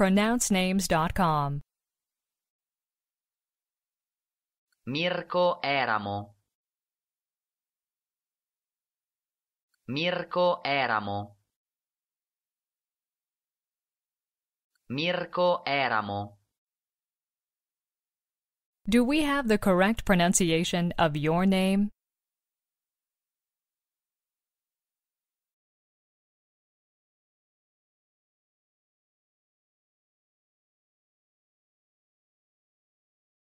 pronouncenames.com. Mirko Eramo Mirko Eramo Mirko Eramo Do we have the correct pronunciation of your name?